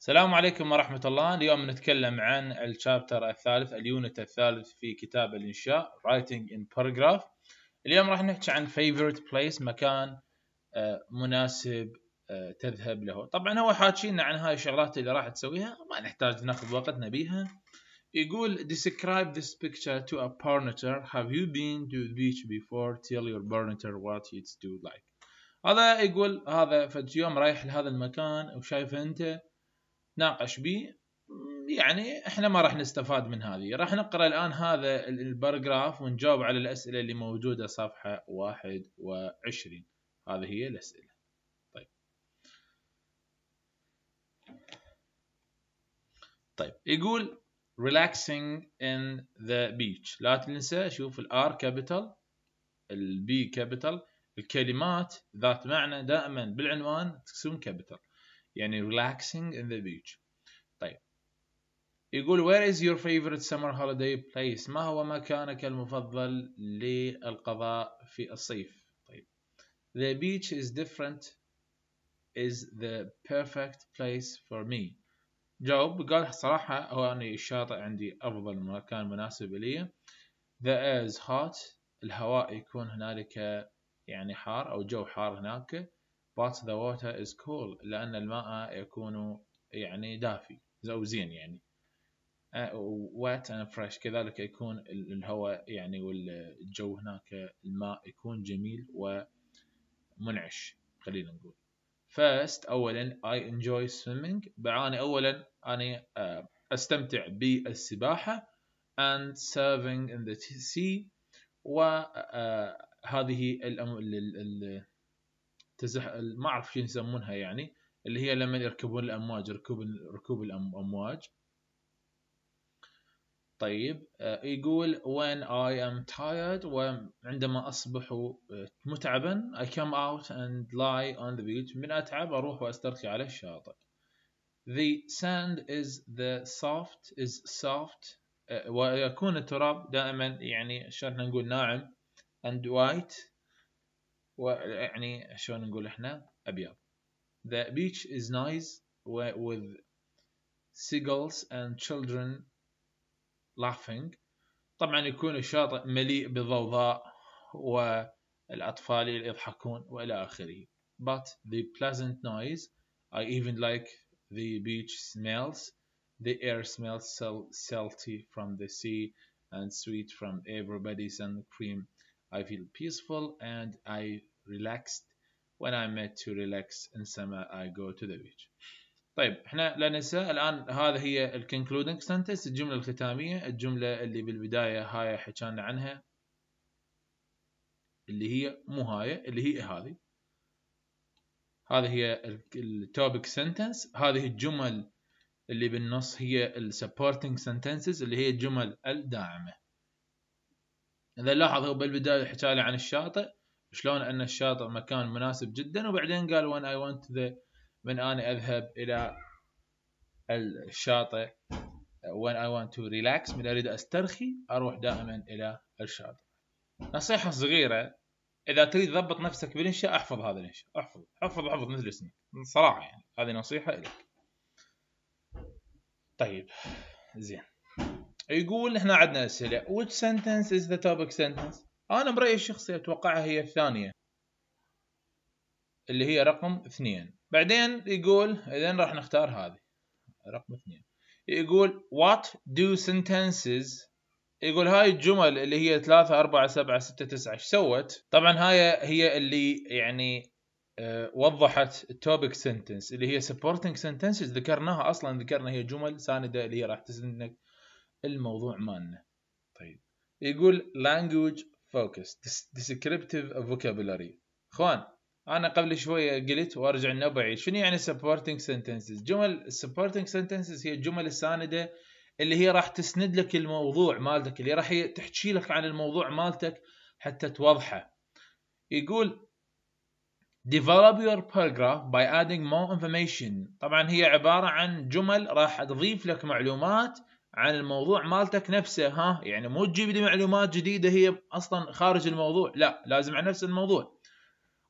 السلام عليكم ورحمة الله اليوم نتكلم عن الشابتر الثالث اليونت الثالث في كتاب الإنشاء Writing in Paragraph اليوم راح نحكي عن favorite place مكان آه، مناسب آه، تذهب له طبعا هو حاكينا عن هاي الشغلات اللي راح تسويها ما نحتاج ناخذ وقتنا بيها يقول describe this picture to a partner have you been to the beach before tell your partner what it's do like هذا يقول هذا فد يوم رايح لهذا المكان وشايفه انت نتناقش به يعني احنا ما راح نستفاد من هذه راح نقرا الان هذا الباراجراف ونجاوب على الاسئله اللي موجوده صفحه 21 هذه هي الاسئله طيب طيب يقول relaxing in the beach لا تنسى شوف الار كابيتال البي كابيتال الكلمات ذات معنى دائما بالعنوان تكسون كابيتال يعني relaxing in the beach طيب يقول where is your favorite summer holiday place ما هو مكانك المفضل للقضاء في الصيف طيب the beach is different is the perfect place for me جاوب قال صراحة هو أني الشاطئ عندي أفضل مكان مناسب لي the air is hot الهواء يكون هنالك يعني حار أو جو حار هناك but the water is cool لأن الماء يكون يعني دافي أو زين يعني آه، wet and fresh كذلك يكون الهواء يعني والجو هناك الماء يكون جميل ومنعش خلينا نقول first اولا I enjoy swimming بعاني اولا اني آه، استمتع بالسباحه and serving in the sea وهذه آه، تزح ما اعرف شو يسمونها يعني اللي هي لما يركبون الامواج ركوب ركوب الامواج طيب آه، يقول when I am tired وعندما أصبح آه، متعبا I come out and lie on the beach من أتعب أروح وأسترخي على الشاطئ The sand is the soft is soft آه، ويكون التراب دائما يعني شلون نقول ناعم and white ويعني شلون نقول احنا ابيض The beach is nice with seagulls and children laughing طبعا يكون الشاطئ مليء بالضوضاء والأطفال يضحكون وإلى آخره but the pleasant noise I even like the beach smells the air smells salty from the sea and sweet from everybody's and cream I feel peaceful and I relaxed when I meant to relax in summer I go to the beach طيب احنا لا ننسى الان هذا هي الكونكلودنج سنتنس الجمله الختاميه الجمله اللي بالبدايه هاي حكينا عنها اللي هي مو هاي اللي هي هذه هذه هي التوبك سنتنس هذه الجمل اللي بالنص هي السبورتنج سنتنسز اللي هي الجمل الداعمه اذا لاحظوا هو بالبدايه حكى عن الشاطئ شلون ان الشاطئ مكان مناسب جدا وبعدين قال وين اي ونت ذا من انا اذهب الى الشاطئ when I want to relax من اريد استرخي اروح دائما الى الشاطئ نصيحه صغيره اذا تريد تضبط نفسك بالانشاء احفظ هذا الانشاء احفظ احفظ احفظ مثل اسمي صراحه يعني هذه نصيحه لك طيب زين يقول احنا عندنا اسئله which sentence is the topic sentence انا برايي الشخصي اتوقعها هي الثانيه اللي هي رقم اثنين بعدين يقول اذا راح نختار هذه رقم اثنين يقول وات دو sentences يقول هاي الجمل اللي هي 3 4 7 6 9 ايش سوت؟ طبعا هاي هي اللي يعني آه، وضحت التوبك سنتنس اللي هي سبورتنج سنتنس ذكرناها اصلا ذكرنا هي جمل ساندة اللي هي راح تسندك الموضوع مالنا. طيب يقول language فوكس ديسكريبتيف فوكابولاري اخوان انا قبل شويه قلت وارجع لنا بعيد شنو يعني سبورتنج سنتنسز جمل السبورتنج سنتنسز هي الجمل السانده اللي هي راح تسند لك الموضوع مالتك اللي راح تحكي لك عن الموضوع مالتك حتى توضحه يقول develop your paragraph by adding more information طبعا هي عبارة عن جمل راح تضيف لك معلومات عن الموضوع مالتك نفسه ها يعني مو تجيب لي معلومات جديده هي اصلا خارج الموضوع لا لازم عن نفس الموضوع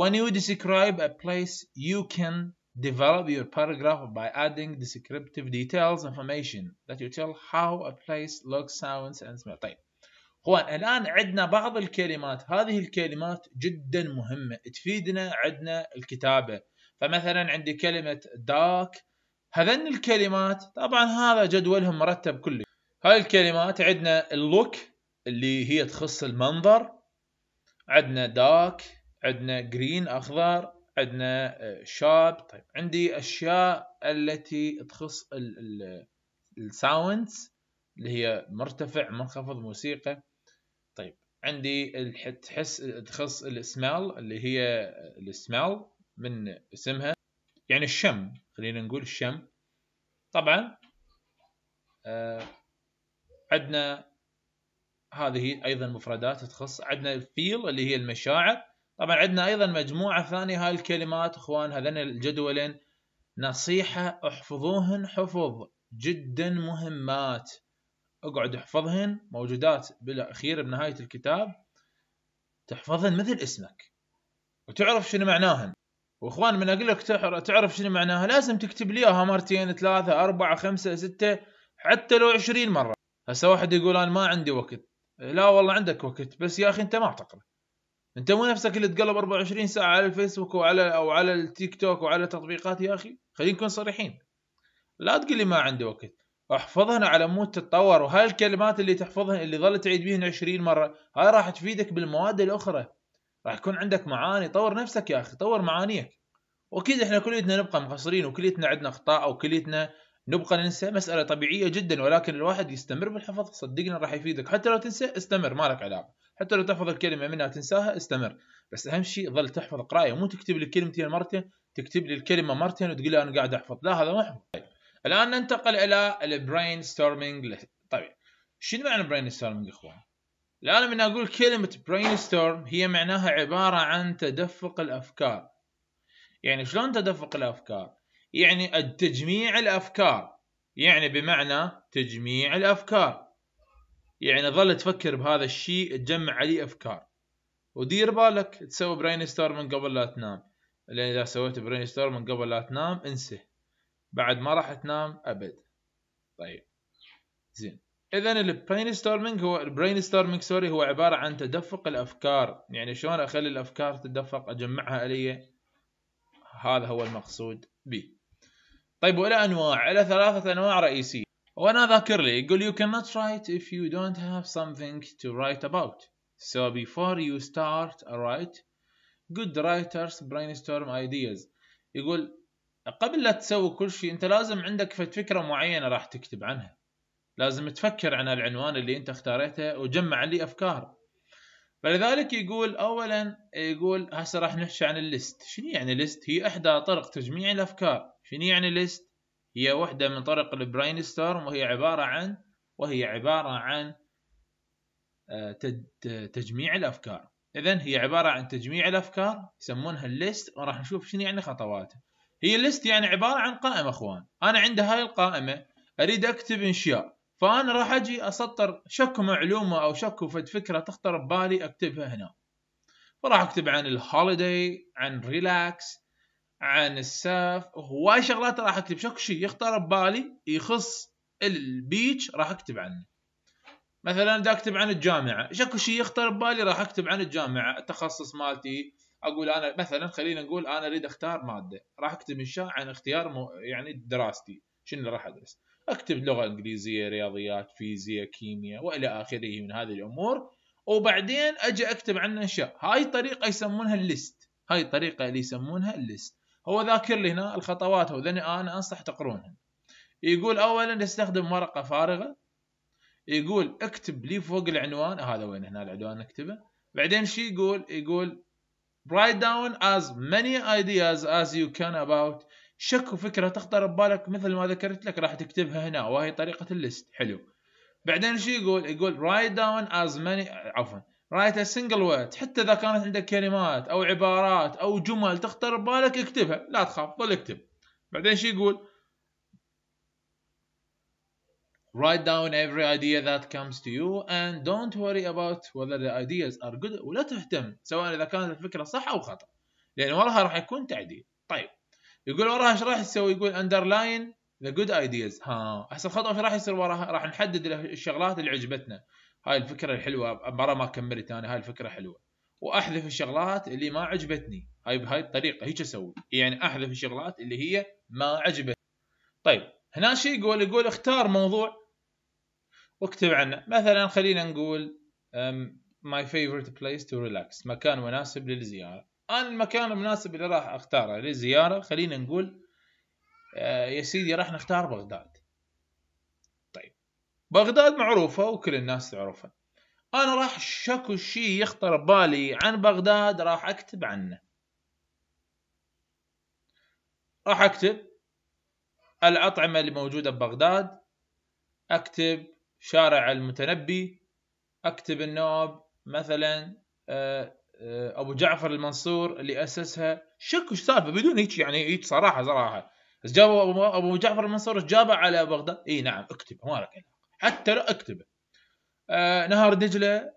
when you describe a place you can develop your paragraph by adding descriptive details information that you tell how a place looks sounds and smells طيب هو الان عندنا بعض الكلمات هذه الكلمات جدا مهمه تفيدنا عندنا الكتابه فمثلا عندي كلمه dark هذن الكلمات طبعا هذا جدولهم مرتب كله هاي الكلمات عندنا اللوك اللي هي تخص المنظر عندنا داك عندنا جرين اخضر عندنا آه، شاب طيب عندي اشياء التي تخص الساوندز اللي هي مرتفع منخفض موسيقى طيب عندي تحس تخص السمال اللي هي السمال آه، من اسمها يعني الشم خلينا نقول الشم طبعا آه، عندنا هذه ايضا مفردات تخص عندنا الفيل اللي هي المشاعر طبعا عندنا ايضا مجموعه ثانيه هاي الكلمات اخوان هذين الجدولين نصيحه احفظوهن حفظ جدا مهمات اقعد احفظهن موجودات بالاخير بنهايه الكتاب تحفظهن مثل اسمك وتعرف شنو معناهن واخوان من اقول لك تعرف شنو معناها لازم تكتب لي اياها مرتين ثلاثة أربعة خمسة ستة حتى لو عشرين مرة هسه واحد يقول انا ما عندي وقت لا والله عندك وقت بس يا اخي انت ما تقرا انت مو نفسك اللي تقلب 24 ساعة على الفيسبوك وعلى او على التيك توك وعلى تطبيقات يا اخي خلينا نكون صريحين لا تقول لي ما عندي وقت احفظها على مود تتطور وهاي الكلمات اللي تحفظها اللي ظلت تعيد بهن 20 مرة هاي راح تفيدك بالمواد الاخرى راح يكون عندك معاني طور نفسك يا اخي طور معانيك واكيد احنا كليتنا نبقى مقصرين وكليتنا عندنا اخطاء وكليتنا نبقى ننسى مسألة طبيعية جدا ولكن الواحد يستمر بالحفظ صدقني راح يفيدك حتى لو تنسى استمر مالك علاقة حتى لو تحفظ الكلمة منها تنساها استمر بس أهم شيء ظل تحفظ قراية مو تكتب لي كلمتين مرتين تكتب لي الكلمة مرتين وتقول أنا قاعد أحفظ لا هذا ما أحفظ الآن ننتقل إلى البرين ستورمينج طيب شنو معنى البرين ستورمينج إخوان الآن من أقول كلمة برين ستورم هي معناها عبارة عن تدفق الأفكار يعني شلون تدفق الأفكار؟ يعني التجميع الأفكار يعني بمعنى تجميع الأفكار يعني ظل تفكر بهذا الشيء تجمع عليه أفكار ودير بالك تسوي ستورم من قبل لا تنام لأن إذا سويت ستورم من قبل لا تنام انسه بعد ما راح تنام أبد طيب زين اذا البرين ستورمينج هو البرين ستورمينج سوري هو عباره عن تدفق الافكار يعني شلون اخلي الافكار تدفق اجمعها الي هذا هو المقصود به طيب والى انواع الى ثلاثه انواع رئيسيه وانا ذاكر لي يقول you cannot write if you don't have something to write about so before you start a write good writers brainstorm ideas يقول قبل لا تسوي كل شيء انت لازم عندك فكره معينه راح تكتب عنها لازم تفكر عن العنوان اللي انت اختاريته وجمع لي افكار فلذلك يقول اولا يقول هسه راح نحكي عن الليست شنو يعني ليست هي احدى طرق تجميع الافكار شنو يعني ليست هي واحده من طرق البراين ستورم وهي عباره عن وهي عباره عن آه، تجميع الافكار اذا هي عباره عن تجميع الافكار يسمونها الليست وراح نشوف شنو يعني خطواتها هي الليست يعني عباره عن قائمه اخوان انا عندي هاي القائمه اريد اكتب انشاء فانا راح اجي اسطر شكو معلومه او شكو فكره تخطر ببالي اكتبها هنا فراح اكتب عن الهوليداي عن ريلاكس عن السف هواي شغلات راح اكتب شكو شيء يخطر ببالي يخص البيتش راح اكتب عنه مثلا دا اكتب عن الجامعه شكو شيء يخطر ببالي راح اكتب عن الجامعه التخصص مالتي اقول انا مثلا خلينا نقول انا اريد اختار ماده راح اكتب انشاء عن اختيار مو يعني دراستي شنو راح ادرس اكتب لغه انجليزيه رياضيات فيزياء كيمياء والى اخره من هذه الامور وبعدين اجي اكتب عنه اشياء هاي طريقه يسمونها الليست هاي الطريقه اللي يسمونها الليست هو ذاكر لي هنا الخطوات وذني انا انصح تقرونها يقول اولا استخدم ورقه فارغه يقول اكتب لي فوق العنوان هذا وين هنا العنوان نكتبه بعدين شي يقول يقول write down as many ideas as you can about شك وفكره تخطر ببالك مثل ما ذكرت لك راح تكتبها هنا وهي طريقه الليست حلو بعدين شو يقول يقول رايت داون از ماني عفوا رايت ا سنجل وورد حتى اذا كانت عندك كلمات او عبارات او جمل تخطر ببالك اكتبها لا تخاف ظل اكتب بعدين شو يقول write down every idea that comes to you and don't worry about whether the ideas are good ولا تهتم سواء اذا كانت الفكره صح او خطا لان وراها راح يكون تعديل طيب يقول وراها ايش راح يسوي يقول اندرلاين ذا جود ايدياز ها احسن خطوه ايش راح يصير وراها راح نحدد الشغلات اللي عجبتنا هاي الفكره الحلوه برا ما كملت انا هاي الفكره حلوه واحذف الشغلات اللي ما عجبتني هاي بهاي الطريقه هيك اسوي يعني احذف الشغلات اللي هي ما عجبتني طيب هنا شيء يقول يقول اختار موضوع واكتب عنه مثلا خلينا نقول ماي فيفورت بليس تو ريلاكس مكان مناسب للزياره انا المكان المناسب اللي راح اختاره للزياره خلينا نقول آه، يا سيدي راح نختار بغداد طيب بغداد معروفه وكل الناس تعرفها انا راح شكو شيء يخطر ببالي عن بغداد راح اكتب عنه راح اكتب الاطعمه اللي موجوده ببغداد اكتب شارع المتنبي اكتب النوب مثلا آه، آه، ابو جعفر المنصور اللي اسسها شك وش سالفه بدون هيك يعني هيك صراحه صراحه بس جابوا ابو جعفر المنصور جابه على بغداد اي نعم اكتب ما لك حتى لو اكتبه آه، نهر دجله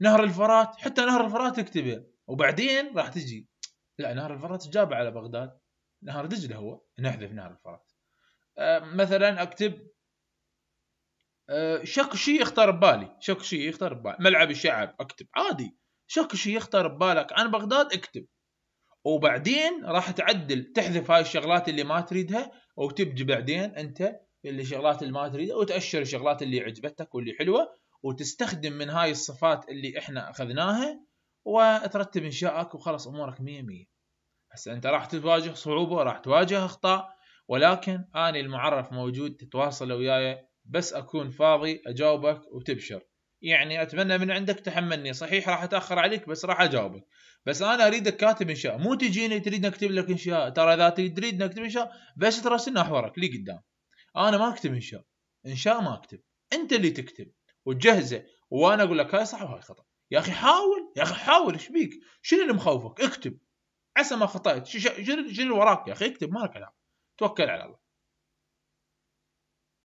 نهر الفرات حتى نهر الفرات اكتبه وبعدين راح تجي لا نهر الفرات جابه على بغداد نهر دجله هو نحذف نهر الفرات آه، مثلا اكتب شك شيء اختار ببالي شك شيء اختار ببالي ملعب الشعب اكتب عادي شك شيء يخطر ببالك عن بغداد اكتب وبعدين راح تعدل تحذف هاي الشغلات اللي ما تريدها وتبدي بعدين انت اللي شغلات اللي ما تريدها وتأشر الشغلات اللي عجبتك واللي حلوه وتستخدم من هاي الصفات اللي احنا اخذناها وترتب انشائك وخلص امورك 100 100 هسه انت راح تواجه صعوبه راح تواجه اخطاء ولكن انا المعرف موجود تتواصل وياي بس اكون فاضي اجاوبك وتبشر يعني اتمنى من عندك تحملني صحيح راح اتاخر عليك بس راح اجاوبك بس انا اريدك كاتب انشاء مو تجيني تريد نكتب لك انشاء ترى اذا تريد نكتب انشاء بس تراسلنا احورك لي قدام انا ما اكتب انشاء انشاء ما اكتب انت اللي تكتب وتجهزه وانا اقول لك هاي صح وهاي خطا يا اخي حاول يا اخي حاول ايش بيك شنو اللي مخوفك اكتب عسى ما خطأت شنو اللي وراك يا اخي اكتب مالك علاقه توكل على الله